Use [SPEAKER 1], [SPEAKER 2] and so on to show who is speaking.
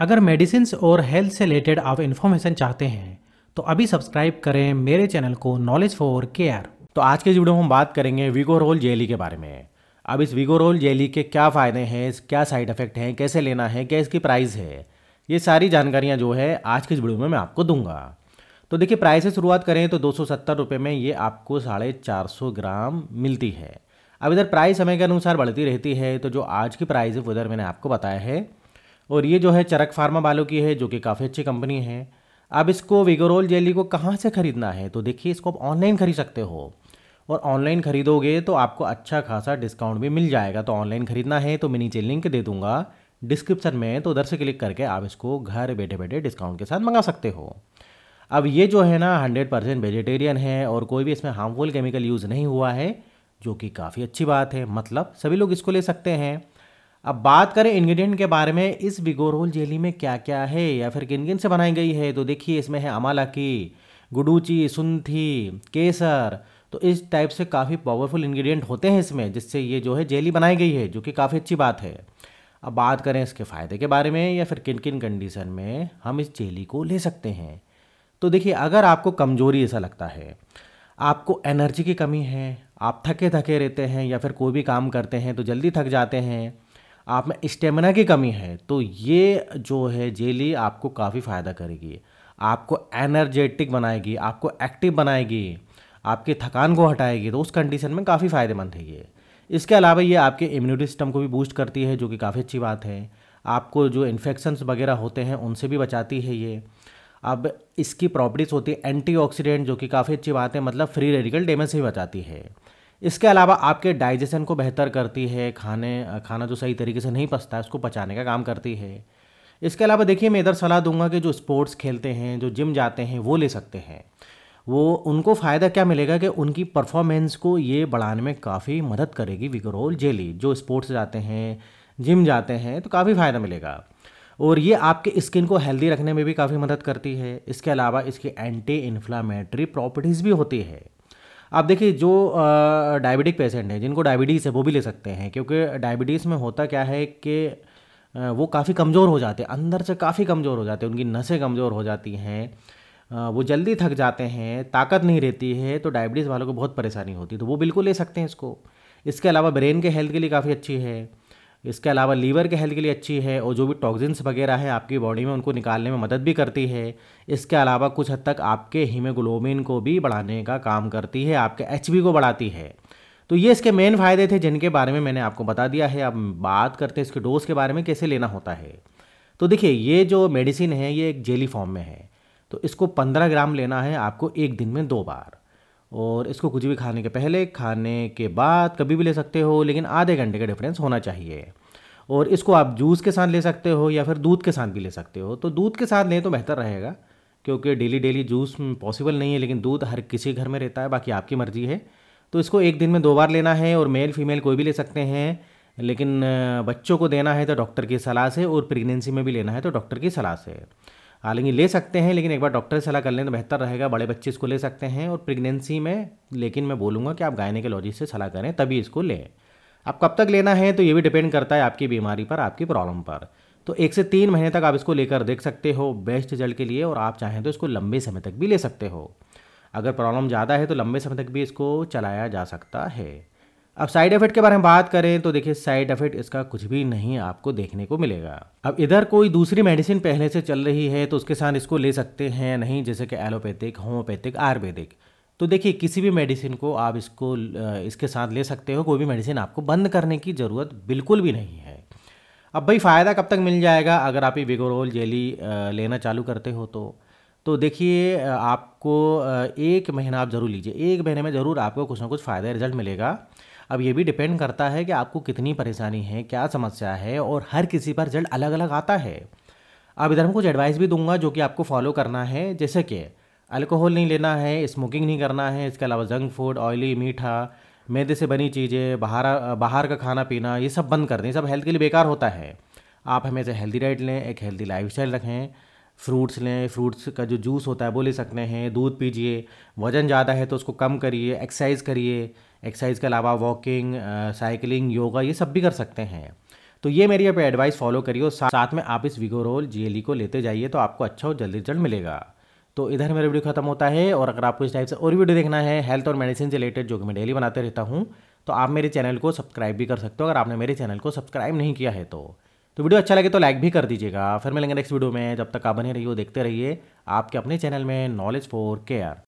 [SPEAKER 1] अगर मेडिसिन और हेल्थ से रिलेटेड आप इन्फॉर्मेशन चाहते हैं तो अभी सब्सक्राइब करें मेरे चैनल को नॉलेज फॉर केयर तो आज के वीडियो में हम बात करेंगे वीगोरोल जेली के बारे में अब इस वीगोरोल जेली के क्या फ़ायदे हैं क्या साइड इफ़ेक्ट हैं कैसे लेना है क्या इसकी प्राइस है ये सारी जानकारियाँ जो है आज के वीडियो में मैं आपको दूंगा तो देखिए प्राइस से शुरुआत करें तो दो सौ में ये आपको साढ़े ग्राम मिलती है अब इधर प्राइस समय के अनुसार बढ़ती रहती है तो जो आज की प्राइस है उधर मैंने आपको बताया है और ये जो है चरक फार्मा वालों की है जो कि काफ़ी अच्छी कंपनी है अब इसको विगोरोल जेली को कहाँ से ख़रीदना है तो देखिए इसको आप ऑनलाइन ख़रीद सकते हो और ऑनलाइन ख़रीदोगे तो आपको अच्छा खासा डिस्काउंट भी मिल जाएगा तो ऑनलाइन ख़रीदना है तो मैं नीचे लिंक दे दूँगा डिस्क्रिप्शन में तो उधर से क्लिक करके आप इसको घर बैठे बैठे डिस्काउंट के साथ मंगा सकते हो अब ये जो है ना हंड्रेड परसेंट वेजिटेरियन है और कोई भी इसमें हार्मफुल केमिकल यूज़ नहीं हुआ है जो कि काफ़ी अच्छी बात है मतलब सभी लोग इसको ले सकते हैं अब बात करें इंग्रेडिएंट के बारे में इस विगोरोल जेली में क्या क्या है या फिर किन किन से बनाई गई है तो देखिए इसमें है की गुडूची सुंथी केसर तो इस टाइप से काफ़ी पावरफुल इंग्रेडिएंट होते हैं इसमें जिससे ये जो है जेली बनाई गई है जो कि काफ़ी अच्छी बात है अब बात करें इसके फ़ायदे के बारे में या फिर किन किन कंडीशन में हम इस जेली को ले सकते हैं तो देखिए अगर आपको कमज़ोरी ऐसा लगता है आपको एनर्जी की कमी है आप थके थके रहते हैं या फिर कोई भी काम करते हैं तो जल्दी थक जाते हैं आप में स्टेमिना की कमी है तो ये जो है जेली आपको काफ़ी फ़ायदा करेगी आपको एनर्जेटिक बनाएगी आपको एक्टिव बनाएगी आपकी थकान को हटाएगी तो उस कंडीशन में काफ़ी फ़ायदेमंद है ये इसके अलावा ये आपके इम्यूनिटी सिस्टम को भी बूस्ट करती है जो कि काफ़ी अच्छी बात है आपको जो इन्फेक्शंस वगैरह होते हैं उनसे भी बचाती है ये अब इसकी प्रॉपर्टीज़ होती है एंटीऑक्सीडेंट जो कि काफ़ी अच्छी बात है मतलब फ्री रेडिकल डेमेज से बचाती है इसके अलावा आपके डाइजेशन को बेहतर करती है खाने खाना जो सही तरीके से नहीं पसता है उसको पचाने का काम करती है इसके अलावा देखिए मैं इधर सलाह दूंगा कि जो स्पोर्ट्स खेलते हैं जो जिम जाते हैं वो ले सकते हैं वो उनको फ़ायदा क्या मिलेगा कि उनकी परफॉर्मेंस को ये बढ़ाने में काफ़ी मदद करेगी विगरोल जेली जो स्पोर्ट्स जाते हैं जिम जाते हैं तो काफ़ी फ़ायदा मिलेगा और ये आपके स्किन को हेल्दी रखने में भी काफ़ी मदद करती है इसके अलावा इसकी एंटी इन्फ्लामेटरी प्रॉपर्टीज़ भी होती है आप देखिए जो डायबिटिक पेशेंट हैं जिनको डायबिटीज़ है वो भी ले सकते हैं क्योंकि डायबिटीज़ में होता क्या है कि वो काफ़ी कमज़ोर हो जाते हैं अंदर से काफ़ी कमज़ोर हो जाते हैं उनकी नसें कमज़ोर हो जाती हैं वो जल्दी थक जाते हैं ताकत नहीं रहती है तो डायबिटीज़ वालों को बहुत परेशानी होती है तो वो बिल्कुल ले सकते हैं इसको इसके अलावा ब्रेन के हेल्थ के लिए काफ़ी अच्छी है इसके अलावा लीवर के हेल्थ के लिए अच्छी है और जो भी टॉक्सिन्स वगैरह है आपकी बॉडी में उनको निकालने में मदद भी करती है इसके अलावा कुछ हद तक आपके हीमोग्लोबिन को भी बढ़ाने का काम करती है आपके एच को बढ़ाती है तो ये इसके मेन फायदे थे जिनके बारे में मैंने आपको बता दिया है अब बात करते हैं इसके डोज के बारे में कैसे लेना होता है तो देखिए ये जो मेडिसिन है ये एक जेली फॉर्म में है तो इसको 15 ग्राम लेना है आपको एक दिन में दो बार और इसको कुछ भी खाने के पहले खाने के बाद कभी भी ले सकते हो लेकिन आधे घंटे का डिफरेंस होना चाहिए और इसको आप जूस के साथ ले सकते हो या फिर दूध के साथ भी ले सकते हो तो दूध के साथ लें तो बेहतर रहेगा क्योंकि डेली डेली जूस पॉसिबल नहीं है लेकिन दूध हर किसी घर में रहता है बाकी आपकी मर्ज़ी है तो इसको एक दिन में दो बार लेना है और मेल फीमेल कोई भी ले सकते हैं लेकिन बच्चों को देना है तो डॉक्टर की सलाह से और प्रेगनेंसी में भी लेना है तो डॉक्टर की सलाह से हालांकि ले सकते हैं लेकिन एक बार डॉक्टर से सलाह कर लें तो बेहतर रहेगा बड़े बच्चे इसको ले सकते हैं और प्रेगनेंसी में लेकिन मैं बोलूँगा कि आप गायनेकोलॉजिस्ट से सलाह करें तभी इसको लें आप कब तक लेना है तो ये भी डिपेंड करता है आपकी बीमारी पर आपकी प्रॉब्लम पर तो एक से तीन महीने तक आप इसको लेकर देख सकते हो बेस्ट रिजल्ट के लिए और आप चाहें तो इसको लंबे समय तक भी ले सकते हो अगर प्रॉब्लम ज़्यादा है तो लंबे समय तक भी इसको चलाया जा सकता है अब साइड इफेक्ट के बारे में बात करें तो देखिए साइड इफेक्ट इसका कुछ भी नहीं आपको देखने को मिलेगा अब इधर कोई दूसरी मेडिसिन पहले से चल रही है तो उसके साथ इसको ले सकते हैं नहीं जैसे कि एलोपैथिक होम्योपैथिक आयुर्वेदिक तो देखिए किसी भी मेडिसिन को आप इसको इसके साथ ले सकते हो कोई भी मेडिसिन आपको बंद करने की ज़रूरत बिल्कुल भी नहीं है अब भाई फ़ायदा कब तक मिल जाएगा अगर आप ये विगोरोल जेली लेना चालू करते हो तो तो देखिए आपको एक महीना आप ज़रूर लीजिए एक महीने में ज़रूर आपको कुछ ना कुछ फ़ायदा रिजल्ट मिलेगा अब ये भी डिपेंड करता है कि आपको कितनी परेशानी है क्या समस्या है और हर किसी पर रिजल्ट अलग अलग आता है अब इधर हम कुछ एडवाइस भी दूंगा जो कि आपको फॉलो करना है जैसे कि अल्कोहल नहीं लेना है स्मोकिंग नहीं करना है इसके अलावा जंक फूड ऑयली मीठा मैदे से बनी चीज़ें बाहर बाहर का खाना पीना ये सब बंद कर दें सब हेल्थ के लिए बेकार होता है आप हमेशा हेल्दी डाइट लें एक हेल्दी लाइफ रखें फ्रूट्स लें फ्रूट्स का जो जूस होता है वो ले सकते हैं दूध पीजिए वज़न ज़्यादा है तो उसको कम करिए एक्सरसाइज करिए एक्सरसाइज के अलावा वॉकिंग साइकिलिंग योगा ये सब भी कर सकते हैं तो ये मेरी आप एडवाइस फॉलो करिए और साथ में आप इस विगोरोल जीएलई e को लेते जाइए तो आपको अच्छा और जल्दी जल्द मिलेगा तो इधर मेरा वीडियो खत्म होता है और अगर आपको इस टाइप से और वीडियो देखना है हेल्थ और मेडिसिन से रिलेटेड जो कि मैं डेली बनाते रहता हूँ तो आप मेरे चैनल को सब्सक्राइब भी कर सकते हो अगर आपने मेरे चैनल को सब्सक्राइब नहीं किया है तो तो वीडियो अच्छा लगे तो लाइक भी कर दीजिएगा फिर मिलेंगे नेक्स्ट वीडियो में जब तक आप बने रहिए देखते रहिए आपके अपने चैनल में नॉलेज फॉर केयर